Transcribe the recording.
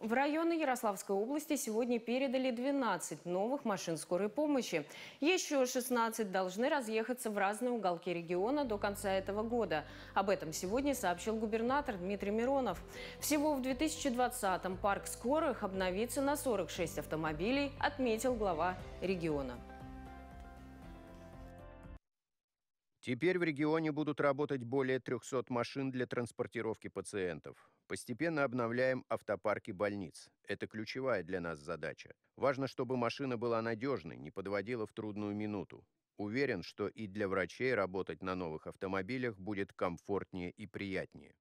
В районы Ярославской области сегодня передали 12 новых машин скорой помощи. Еще 16 должны разъехаться в разные уголки региона до конца этого года. Об этом сегодня сообщил губернатор Дмитрий Миронов. Всего в 2020-м парк скорых обновится на 46 автомобилей, отметил глава региона. Теперь в регионе будут работать более 300 машин для транспортировки пациентов. Постепенно обновляем автопарки больниц. Это ключевая для нас задача. Важно, чтобы машина была надежной, не подводила в трудную минуту. Уверен, что и для врачей работать на новых автомобилях будет комфортнее и приятнее.